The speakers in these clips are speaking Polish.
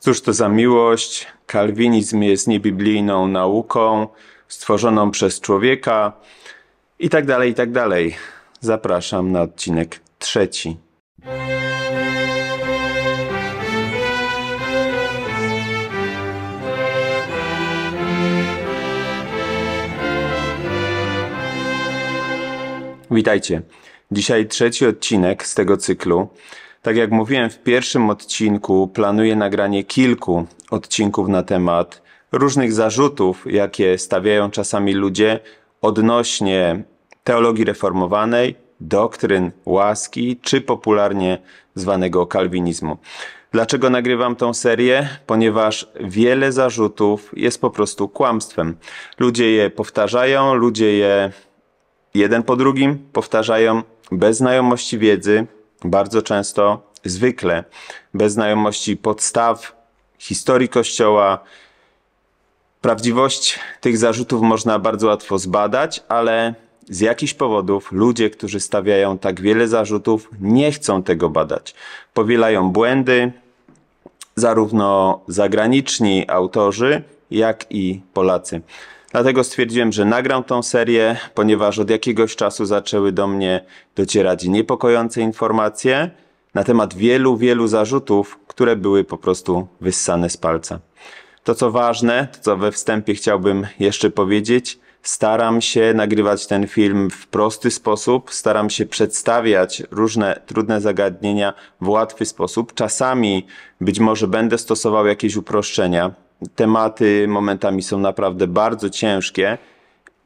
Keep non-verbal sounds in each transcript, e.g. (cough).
Cóż to za miłość? Kalwinizm jest niebiblijną nauką stworzoną przez człowieka i tak dalej, i tak dalej. Zapraszam na odcinek trzeci. Witajcie. Dzisiaj trzeci odcinek z tego cyklu. Tak jak mówiłem w pierwszym odcinku, planuję nagranie kilku odcinków na temat różnych zarzutów, jakie stawiają czasami ludzie odnośnie teologii reformowanej, doktryn łaski, czy popularnie zwanego kalwinizmu. Dlaczego nagrywam tą serię? Ponieważ wiele zarzutów jest po prostu kłamstwem. Ludzie je powtarzają, ludzie je jeden po drugim powtarzają bez znajomości wiedzy, bardzo często, zwykle, bez znajomości podstaw, historii Kościoła. Prawdziwość tych zarzutów można bardzo łatwo zbadać, ale z jakichś powodów ludzie, którzy stawiają tak wiele zarzutów, nie chcą tego badać. Powielają błędy, zarówno zagraniczni autorzy, jak i Polacy. Dlatego stwierdziłem, że nagram tą serię, ponieważ od jakiegoś czasu zaczęły do mnie docierać niepokojące informacje na temat wielu, wielu zarzutów, które były po prostu wyssane z palca. To co ważne, to co we wstępie chciałbym jeszcze powiedzieć, staram się nagrywać ten film w prosty sposób, staram się przedstawiać różne trudne zagadnienia w łatwy sposób. Czasami być może będę stosował jakieś uproszczenia, tematy momentami są naprawdę bardzo ciężkie,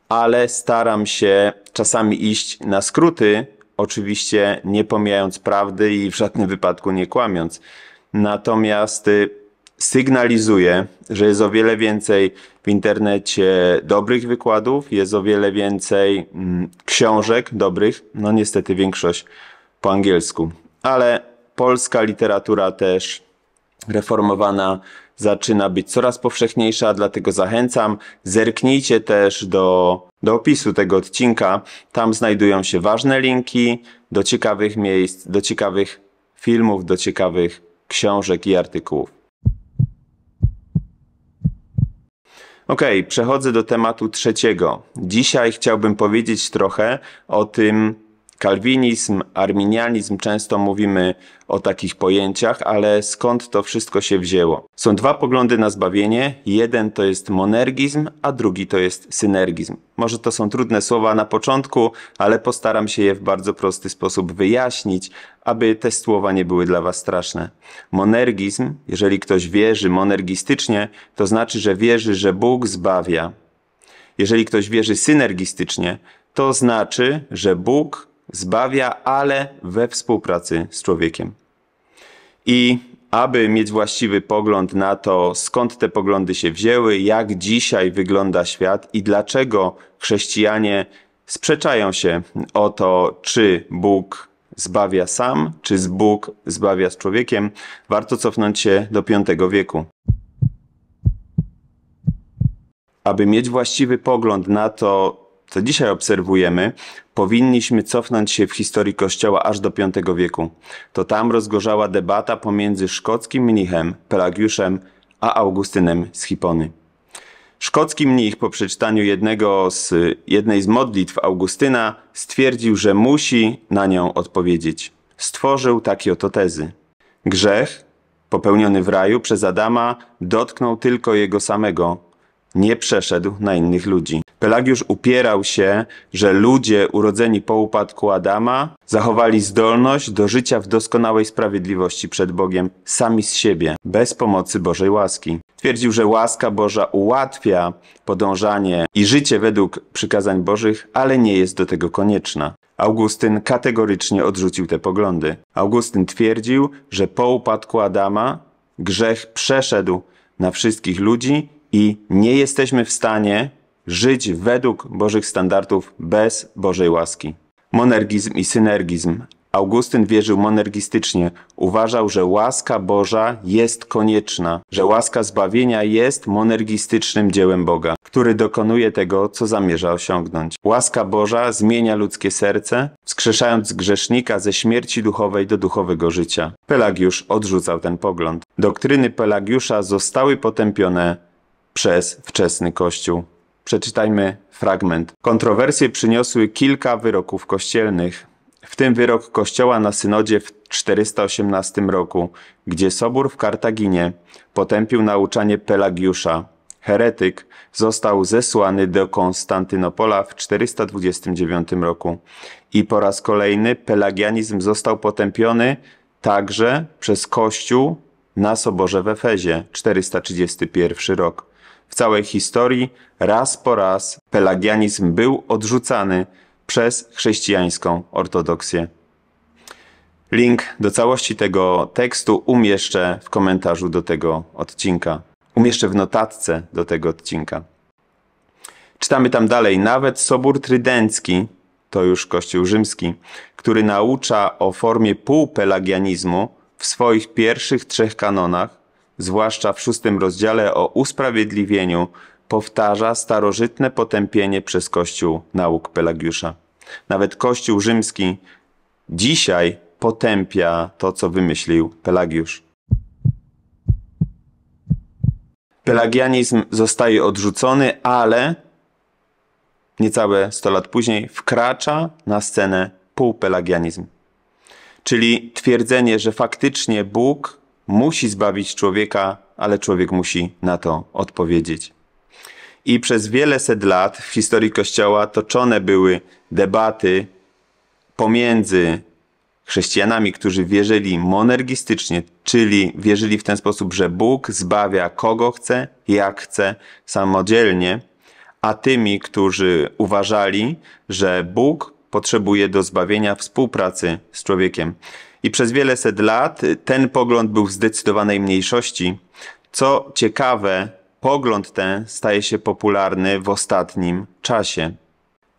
ale staram się czasami iść na skróty, oczywiście nie pomijając prawdy i w żadnym wypadku nie kłamiąc. Natomiast y, sygnalizuję, że jest o wiele więcej w internecie dobrych wykładów, jest o wiele więcej mm, książek dobrych, no niestety większość po angielsku, ale polska literatura też reformowana zaczyna być coraz powszechniejsza, dlatego zachęcam. Zerknijcie też do, do opisu tego odcinka. Tam znajdują się ważne linki do ciekawych miejsc, do ciekawych filmów, do ciekawych książek i artykułów. OK, przechodzę do tematu trzeciego. Dzisiaj chciałbym powiedzieć trochę o tym, kalwinizm, arminianizm, często mówimy o takich pojęciach, ale skąd to wszystko się wzięło? Są dwa poglądy na zbawienie. Jeden to jest monergizm, a drugi to jest synergizm. Może to są trudne słowa na początku, ale postaram się je w bardzo prosty sposób wyjaśnić, aby te słowa nie były dla Was straszne. Monergizm, jeżeli ktoś wierzy monergistycznie, to znaczy, że wierzy, że Bóg zbawia. Jeżeli ktoś wierzy synergistycznie, to znaczy, że Bóg zbawia, ale we współpracy z człowiekiem. I aby mieć właściwy pogląd na to, skąd te poglądy się wzięły, jak dzisiaj wygląda świat i dlaczego chrześcijanie sprzeczają się o to, czy Bóg zbawia sam, czy z Bóg zbawia z człowiekiem, warto cofnąć się do V wieku. Aby mieć właściwy pogląd na to, co dzisiaj obserwujemy, powinniśmy cofnąć się w historii Kościoła aż do V wieku. To tam rozgorzała debata pomiędzy szkockim mnichem Pelagiuszem a Augustynem z Hipony. Szkocki mnich po przeczytaniu jednego z, jednej z modlitw Augustyna stwierdził, że musi na nią odpowiedzieć. Stworzył takie oto tezy. Grzech, popełniony w raju przez Adama, dotknął tylko jego samego, nie przeszedł na innych ludzi. Pelagiusz upierał się, że ludzie urodzeni po upadku Adama zachowali zdolność do życia w doskonałej sprawiedliwości przed Bogiem sami z siebie, bez pomocy Bożej łaski. Twierdził, że łaska Boża ułatwia podążanie i życie według przykazań Bożych, ale nie jest do tego konieczna. Augustyn kategorycznie odrzucił te poglądy. Augustyn twierdził, że po upadku Adama grzech przeszedł na wszystkich ludzi i nie jesteśmy w stanie żyć według Bożych standardów bez Bożej łaski. Monergizm i synergizm. Augustyn wierzył monergistycznie. Uważał, że łaska Boża jest konieczna, że łaska zbawienia jest monergistycznym dziełem Boga, który dokonuje tego, co zamierza osiągnąć. Łaska Boża zmienia ludzkie serce, wskrzeszając grzesznika ze śmierci duchowej do duchowego życia. Pelagiusz odrzucał ten pogląd. Doktryny Pelagiusza zostały potępione przez wczesny Kościół. Przeczytajmy fragment. Kontrowersje przyniosły kilka wyroków kościelnych, w tym wyrok Kościoła na synodzie w 418 roku, gdzie Sobór w Kartaginie potępił nauczanie Pelagiusza. Heretyk został zesłany do Konstantynopola w 429 roku i po raz kolejny pelagianizm został potępiony także przez Kościół na Soborze w Efezie 431 rok. W całej historii raz po raz pelagianizm był odrzucany przez chrześcijańską ortodoksję. Link do całości tego tekstu umieszczę w komentarzu do tego odcinka. Umieszczę w notatce do tego odcinka. Czytamy tam dalej. Nawet Sobór Trydencki, to już Kościół Rzymski, który naucza o formie półpelagianizmu w swoich pierwszych trzech kanonach, zwłaszcza w szóstym rozdziale o usprawiedliwieniu, powtarza starożytne potępienie przez Kościół nauk Pelagiusza. Nawet Kościół rzymski dzisiaj potępia to, co wymyślił Pelagiusz. Pelagianizm zostaje odrzucony, ale niecałe 100 lat później wkracza na scenę półpelagianizm. Czyli twierdzenie, że faktycznie Bóg musi zbawić człowieka, ale człowiek musi na to odpowiedzieć. I przez wiele set lat w historii Kościoła toczone były debaty pomiędzy chrześcijanami, którzy wierzyli monergistycznie, czyli wierzyli w ten sposób, że Bóg zbawia kogo chce, jak chce, samodzielnie, a tymi, którzy uważali, że Bóg potrzebuje do zbawienia współpracy z człowiekiem. I przez wiele set lat ten pogląd był w zdecydowanej mniejszości. Co ciekawe, pogląd ten staje się popularny w ostatnim czasie.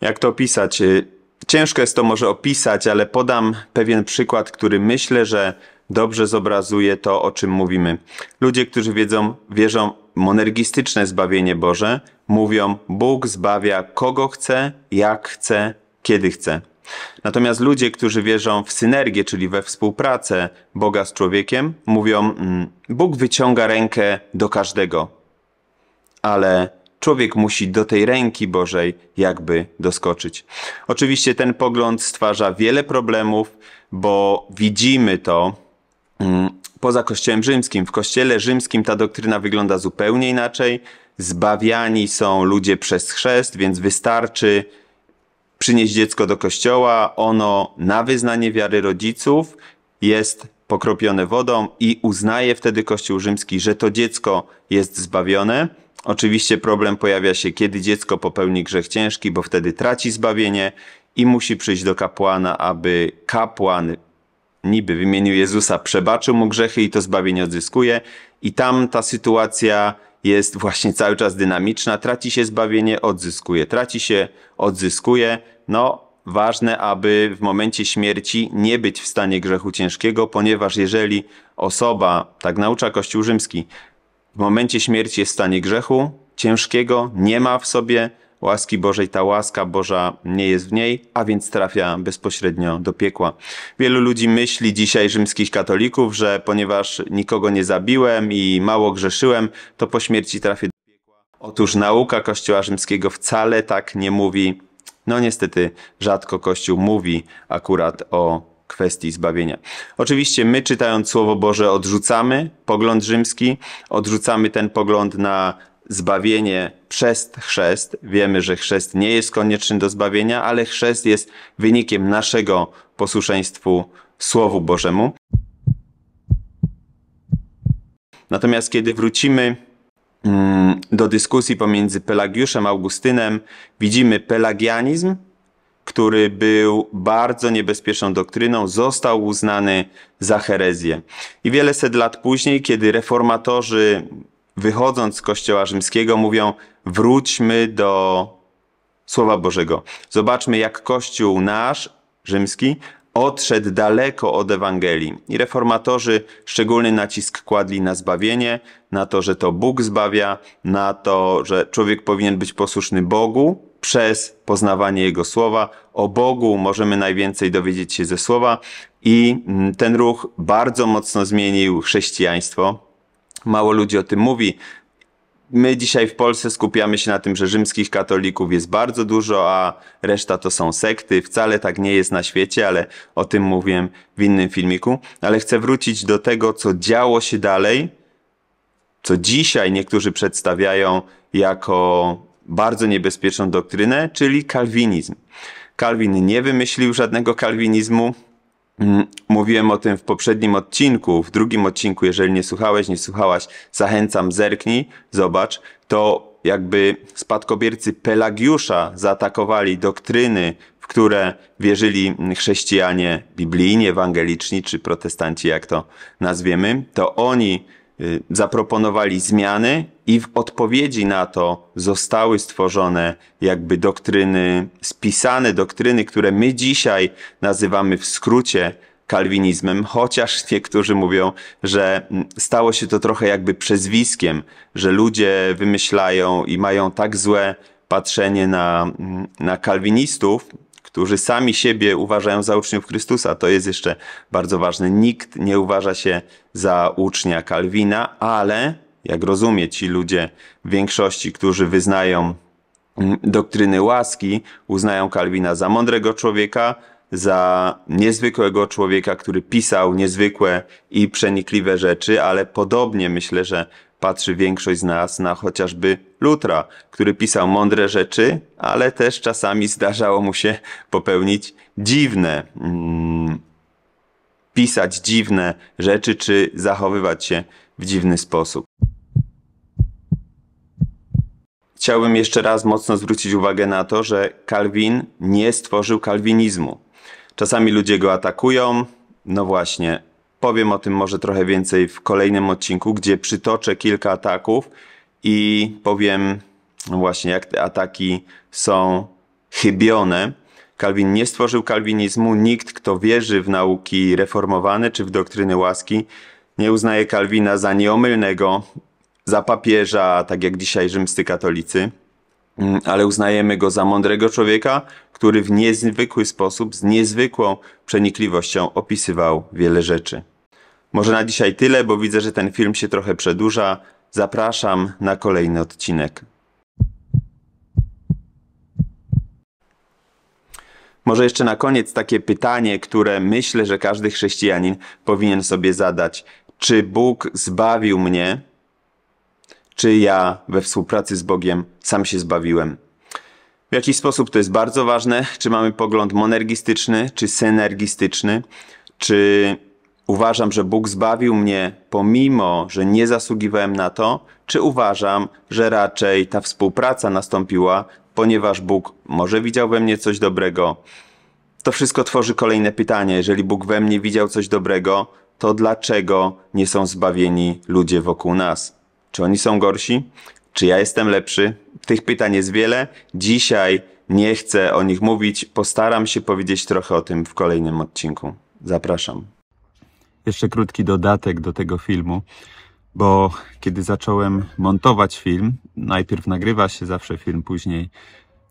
Jak to opisać? Y, ciężko jest to może opisać, ale podam pewien przykład, który myślę, że dobrze zobrazuje to, o czym mówimy. Ludzie, którzy wiedzą, wierzą w monergistyczne zbawienie Boże, mówią: Bóg zbawia kogo chce, jak chce kiedy chce. Natomiast ludzie, którzy wierzą w synergię, czyli we współpracę Boga z człowiekiem, mówią: mm, Bóg wyciąga rękę do każdego, ale człowiek musi do tej ręki Bożej jakby doskoczyć. Oczywiście ten pogląd stwarza wiele problemów, bo widzimy to mm, poza Kościołem Rzymskim. W Kościele Rzymskim ta doktryna wygląda zupełnie inaczej. Zbawiani są ludzie przez chrzest, więc wystarczy przynieść dziecko do kościoła, ono na wyznanie wiary rodziców jest pokropione wodą i uznaje wtedy Kościół Rzymski, że to dziecko jest zbawione. Oczywiście problem pojawia się, kiedy dziecko popełni grzech ciężki, bo wtedy traci zbawienie i musi przyjść do kapłana, aby kapłan niby w imieniu Jezusa przebaczył mu grzechy i to zbawienie odzyskuje. I tam ta sytuacja jest właśnie cały czas dynamiczna, traci się zbawienie, odzyskuje, traci się, odzyskuje. No, ważne, aby w momencie śmierci nie być w stanie grzechu ciężkiego, ponieważ jeżeli osoba, tak naucza Kościół Rzymski, w momencie śmierci jest w stanie grzechu ciężkiego, nie ma w sobie łaski Bożej ta łaska Boża nie jest w niej, a więc trafia bezpośrednio do piekła. Wielu ludzi myśli dzisiaj rzymskich katolików, że ponieważ nikogo nie zabiłem i mało grzeszyłem, to po śmierci trafię do piekła. Otóż nauka Kościoła rzymskiego wcale tak nie mówi. No niestety rzadko Kościół mówi akurat o kwestii zbawienia. Oczywiście my czytając Słowo Boże odrzucamy pogląd rzymski, odrzucamy ten pogląd na zbawienie przez chrzest. Wiemy, że chrzest nie jest konieczny do zbawienia, ale chrzest jest wynikiem naszego posłuszeństwu Słowu Bożemu. Natomiast kiedy wrócimy mm, do dyskusji pomiędzy Pelagiuszem a Augustynem, widzimy pelagianizm, który był bardzo niebezpieczną doktryną, został uznany za herezję. I wiele set lat później, kiedy reformatorzy wychodząc z kościoła rzymskiego, mówią: wróćmy do Słowa Bożego. Zobaczmy, jak kościół nasz, rzymski, odszedł daleko od Ewangelii. I reformatorzy szczególny nacisk kładli na zbawienie, na to, że to Bóg zbawia, na to, że człowiek powinien być posłuszny Bogu przez poznawanie Jego słowa. O Bogu możemy najwięcej dowiedzieć się ze słowa, i mm, ten ruch bardzo mocno zmienił chrześcijaństwo. Mało ludzi o tym mówi. My dzisiaj w Polsce skupiamy się na tym, że rzymskich katolików jest bardzo dużo, a reszta to są sekty. Wcale tak nie jest na świecie, ale o tym mówiłem w innym filmiku. Ale chcę wrócić do tego, co działo się dalej, co dzisiaj niektórzy przedstawiają jako bardzo niebezpieczną doktrynę, czyli kalwinizm. Kalwin nie wymyślił żadnego kalwinizmu, Mm, mówiłem o tym w poprzednim odcinku, w drugim odcinku, jeżeli nie słuchałeś, nie słuchałaś, zachęcam, zerknij, zobacz, to jakby spadkobiercy Pelagiusza zaatakowali doktryny, w które wierzyli mm, chrześcijanie biblijni, ewangeliczni czy protestanci, jak to nazwiemy, to oni Y, zaproponowali zmiany i w odpowiedzi na to zostały stworzone jakby doktryny, spisane doktryny, które my dzisiaj nazywamy w skrócie kalwinizmem, chociaż niektórzy mówią, że mm, stało się to trochę jakby przezwiskiem, że ludzie wymyślają i mają tak złe patrzenie na, mm, na kalwinistów, którzy sami siebie uważają za uczniów Chrystusa. To jest jeszcze bardzo ważne. Nikt nie uważa się za ucznia Kalwina, ale jak rozumie ci ludzie w większości, którzy wyznają mm, doktryny łaski, uznają Kalwina za mądrego człowieka, za niezwykłego człowieka, który pisał niezwykłe i przenikliwe rzeczy, ale podobnie myślę, że patrzy większość z nas na chociażby Lutra, który pisał mądre rzeczy, ale też czasami zdarzało mu się popełnić dziwne, mm, pisać dziwne rzeczy, czy zachowywać się w dziwny sposób. Chciałbym jeszcze raz mocno zwrócić uwagę na to, że Calvin nie stworzył kalwinizmu. Czasami ludzie go atakują. No właśnie, Powiem o tym może trochę więcej w kolejnym odcinku, gdzie przytoczę kilka ataków i powiem właśnie jak te ataki są chybione. Kalwin nie stworzył kalwinizmu. Nikt, kto wierzy w nauki reformowane czy w doktryny łaski, nie uznaje Kalwina za nieomylnego, za papieża, tak jak dzisiaj rzymscy katolicy, mm, ale uznajemy go za mądrego człowieka, który w niezwykły sposób, z niezwykłą przenikliwością opisywał wiele rzeczy. Może na dzisiaj tyle, bo widzę, że ten film się trochę przedłuża. Zapraszam na kolejny odcinek. Może jeszcze na koniec takie pytanie, które myślę, że każdy chrześcijanin powinien sobie zadać. Czy Bóg zbawił mnie? Czy ja we współpracy z Bogiem sam się zbawiłem? W jaki sposób to jest bardzo ważne? Czy mamy pogląd monergistyczny, czy synergistyczny? Czy Uważam, że Bóg zbawił mnie, pomimo, że nie zasługiwałem na to, czy uważam, że raczej ta współpraca nastąpiła, ponieważ Bóg może widział we mnie coś dobrego. To wszystko tworzy kolejne pytanie. Jeżeli Bóg we mnie widział coś dobrego, to dlaczego nie są zbawieni ludzie wokół nas? Czy oni są gorsi? Czy ja jestem lepszy? Tych pytań jest wiele. Dzisiaj nie chcę o nich mówić. Postaram się powiedzieć trochę o tym w kolejnym odcinku. Zapraszam. Jeszcze krótki dodatek do tego filmu, bo kiedy zacząłem montować film, najpierw nagrywa się zawsze film, później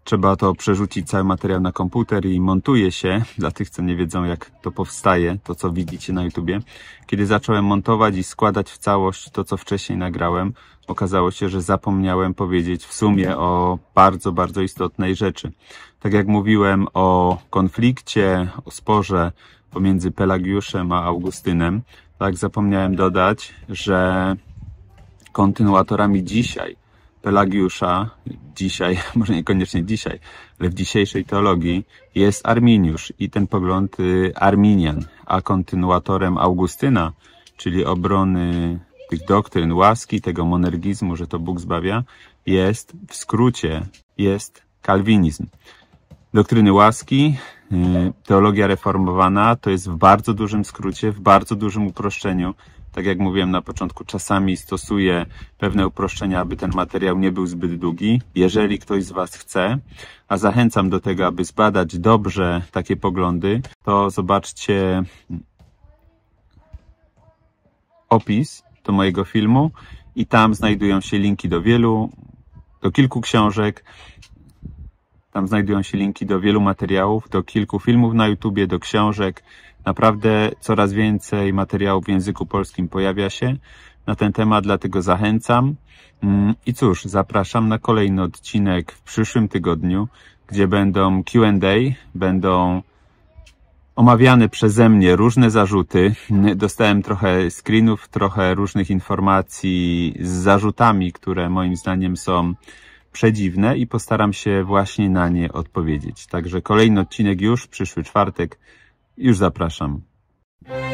trzeba to przerzucić cały materiał na komputer i montuje się, dla tych, co nie wiedzą jak to powstaje, to co widzicie na YouTubie. Kiedy zacząłem montować i składać w całość to, co wcześniej nagrałem, okazało się, że zapomniałem powiedzieć w sumie o bardzo, bardzo istotnej rzeczy. Tak jak mówiłem o konflikcie, o sporze, pomiędzy Pelagiuszem a Augustynem. Tak zapomniałem dodać, że kontynuatorami dzisiaj Pelagiusza, dzisiaj, (laughs) może niekoniecznie dzisiaj, ale w dzisiejszej teologii jest Arminiusz i ten pogląd y, Arminian, a kontynuatorem Augustyna, czyli obrony tych doktryn łaski, tego monergizmu, że to Bóg zbawia, jest w skrócie, jest kalwinizm. Doktryny łaski Y, teologia reformowana to jest w bardzo dużym skrócie, w bardzo dużym uproszczeniu. Tak jak mówiłem na początku, czasami stosuję pewne uproszczenia, aby ten materiał nie był zbyt długi. Jeżeli ktoś z Was chce, a zachęcam do tego, aby zbadać dobrze takie poglądy, to zobaczcie opis do mojego filmu i tam znajdują się linki do wielu, do kilku książek, tam znajdują się linki do wielu materiałów, do kilku filmów na YouTubie, do książek. Naprawdę coraz więcej materiałów w języku polskim pojawia się na ten temat, dlatego zachęcam. Mm, I cóż, zapraszam na kolejny odcinek w przyszłym tygodniu, gdzie będą QA, będą omawiane przeze mnie różne zarzuty. (laughs) Dostałem trochę screenów, trochę różnych informacji z zarzutami, które moim zdaniem są przedziwne i postaram się właśnie na nie odpowiedzieć. Także kolejny odcinek już przyszły czwartek. Już zapraszam.